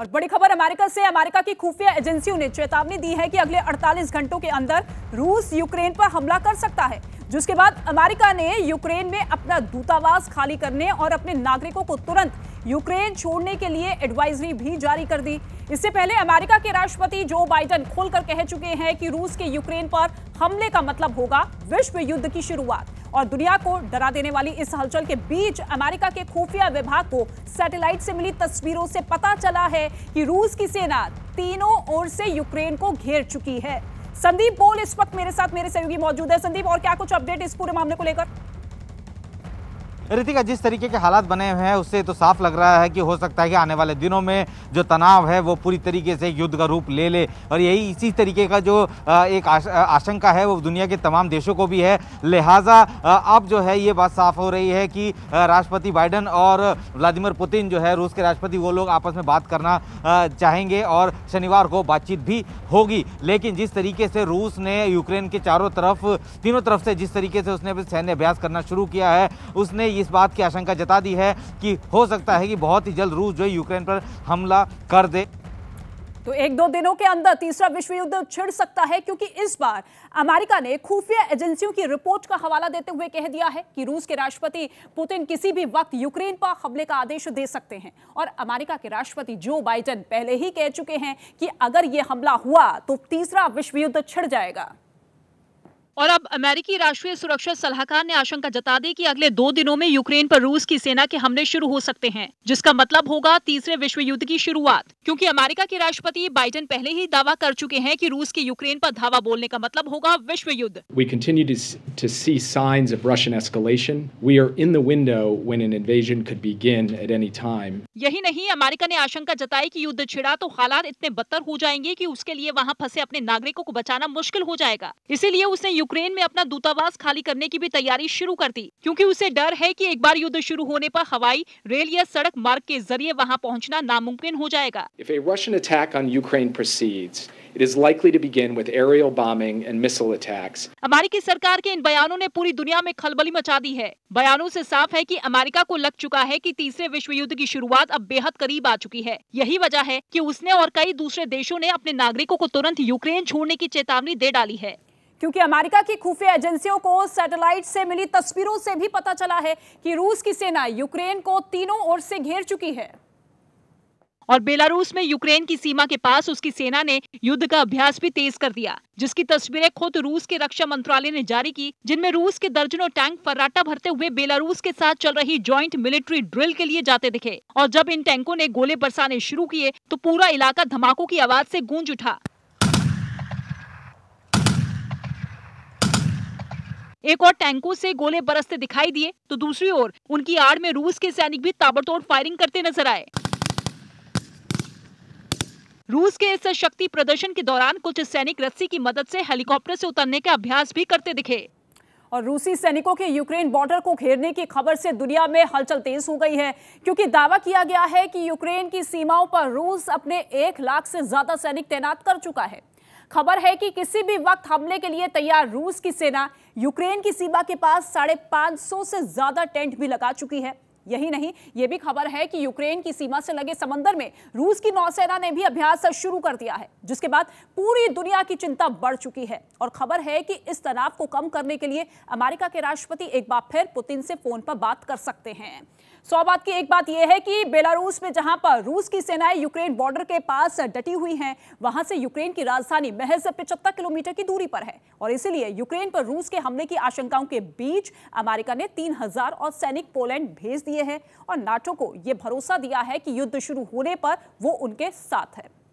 और बड़ी खबर अमेरिका से अमेरिका की खुफिया एजेंसियों ने चेतावनी दी है कि अगले 48 घंटों के अंदर रूस यूक्रेन पर हमला कर सकता है जिसके बाद अमेरिका ने यूक्रेन में अपना दूतावास खाली करने और अपने नागरिकों को तुरंत यूक्रेन छोड़ने के लिए एडवाइजरी भी जारी कर दी इससे पहले अमेरिका के राष्ट्रपति जो बाइडन खोलकर कह चुके हैं कि रूस के यूक्रेन पर हमले का मतलब होगा विश्व युद्ध की शुरुआत और दुनिया को डरा देने वाली इस हलचल के बीच अमेरिका के खुफिया विभाग को सैटेलाइट से मिली तस्वीरों से पता चला है कि रूस की सेना तीनों ओर से यूक्रेन को घेर चुकी है संदीप बोल इस वक्त मेरे साथ मेरे सहयोगी मौजूद है संदीप और क्या कुछ अपडेट इस पूरे मामले को लेकर ऋतिका जिस तरीके के हालात बने हुए हैं उससे तो साफ लग रहा है कि हो सकता है कि आने वाले दिनों में जो तनाव है वो पूरी तरीके से युद्ध का रूप ले ले और यही इसी तरीके का जो एक आशंका है वो दुनिया के तमाम देशों को भी है लिहाजा अब जो है ये बात साफ हो रही है कि राष्ट्रपति बाइडन और व्लादिमिर पुतिन जो है रूस के राष्ट्रपति वो लोग आपस में बात करना चाहेंगे और शनिवार को बातचीत भी होगी लेकिन जिस तरीके से रूस ने यूक्रेन के चारों तरफ तीनों तरफ से जिस तरीके से उसने सैन्य अभ्यास करना शुरू किया है उसने इस बात की आशंका जता दी है कि हो सकता है कि बहुत ही जल्द रूस जो है यूक्रेन पर हमला कर दे तो एक दो दिनों के अंदर तीसरा विश्व युद्ध छिड़ सकता है क्योंकि इस बार अमेरिका ने खुफिया एजेंसियों की रिपोर्ट का हवाला देते हुए कह दिया है कि रूस के राष्ट्रपति पुतिन किसी भी वक्त यूक्रेन पर हमले का आदेश दे सकते हैं और अमेरिका के राष्ट्रपति जो बाइडेन पहले ही कह चुके हैं कि अगर यह हमला हुआ तो तीसरा विश्व युद्ध छिड़ जाएगा और अब अमेरिकी राष्ट्रीय सुरक्षा सलाहकार ने आशंका जता दी कि अगले दो दिनों में यूक्रेन पर रूस की सेना के हमले शुरू हो सकते हैं जिसका मतलब होगा तीसरे विश्व युद्ध की शुरुआत क्योंकि अमेरिका के राष्ट्रपति बाइडेन पहले ही दावा कर चुके हैं कि रूस के यूक्रेन पर धावा बोलने का मतलब होगा विश्व युद्ध यही नहीं अमेरिका ने आशंका जताई कि युद्ध छिड़ा तो हालात इतने बदतर हो जाएंगे कि उसके लिए वहां फंसे अपने नागरिकों को बचाना मुश्किल हो जाएगा इसीलिए उसने यूक्रेन में अपना दूतावास खाली करने की भी तैयारी शुरू कर दी क्योंकि उसे डर है कि एक बार युद्ध शुरू होने पर हवाई रेल या सड़क मार्ग के जरिए वहां पहुंचना नामुमकिन हो जाएगा It is likely to begin with aerial bombing and missile attacks. अमेरिकी सरकार के इन बयानों ने पूरी दुनिया में खलबली मचा दी है बयानों से साफ है कि अमेरिका को लग चुका है कि तीसरे विश्व युद्ध की शुरुआत अब बेहद करीब आ चुकी है यही वजह है कि उसने और कई दूसरे देशों ने अपने नागरिकों को तुरंत यूक्रेन छोड़ने की चेतावनी दे डाली है क्योंकि अमेरिका की खुफिया एजेंसियों को सैटेलाइट से मिली तस्वीरों से भी पता चला है कि रूस की सेना यूक्रेन को तीनों ओर से घेर चुकी है और बेलारूस में यूक्रेन की सीमा के पास उसकी सेना ने युद्ध का अभ्यास भी तेज कर दिया जिसकी तस्वीरें खुद रूस के रक्षा मंत्रालय ने जारी की जिनमें रूस के दर्जनों टैंक फर्राटा भरते हुए बेलारूस के साथ चल रही ज्वाइंट मिलिट्री ड्रिल के लिए जाते दिखे और जब इन टैंकों ने गोले बरसाने शुरू किए तो पूरा इलाका धमाकों की आवाज ऐसी गूंज उठा एक और टैंकों से गोले बरसते दिखाई दिए तो दूसरी ओर उनकी आड़ में रूस के सैनिक भी ताबड़तोड़ फायरिंग करते नजर आए रूस के इस शक्ति प्रदर्शन के दौरान कुछ सैनिक रस्सी की मदद से हेलीकॉप्टर से उतरने का अभ्यास भी करते दिखे और रूसी सैनिकों के यूक्रेन बॉर्डर को घेरने की खबर से दुनिया में हलचल तेज हो गई है क्योंकि दावा किया गया है कि यूक्रेन की सीमाओं पर रूस अपने एक लाख से ज्यादा सैनिक तैनात कर चुका है खबर है कि किसी भी वक्त हमले के लिए तैयार रूस की सेना यूक्रेन की सीमा के पास साढ़े पांच से ज़्यादा टेंट भी लगा चुकी है यही नहीं ये भी खबर है कि यूक्रेन की सीमा से लगे समंदर में रूस की नौसेना ने भी अभ्यास शुरू कर दिया है जिसके बाद पूरी दुनिया की चिंता बढ़ चुकी है और खबर है कि इस तनाव को कम करने के लिए अमेरिका के राष्ट्रपति एक बार फिर पुतिन से फोन पर बात कर सकते हैं सौ बात की एक बात यह है कि बेलारूस में जहां पर रूस की सेनाएं यूक्रेन बॉर्डर के पास डटी हुई हैं वहां से यूक्रेन की राजधानी महज पिचहत्तर किलोमीटर की दूरी पर है और इसीलिए यूक्रेन पर रूस के हमले की आशंकाओं के बीच अमेरिका ने तीन और सैनिक पोलैंड भेज दिए लिए हैं और नाटो को यह भरोसा दिया है कि युद्ध शुरू होने पर वो उनके साथ है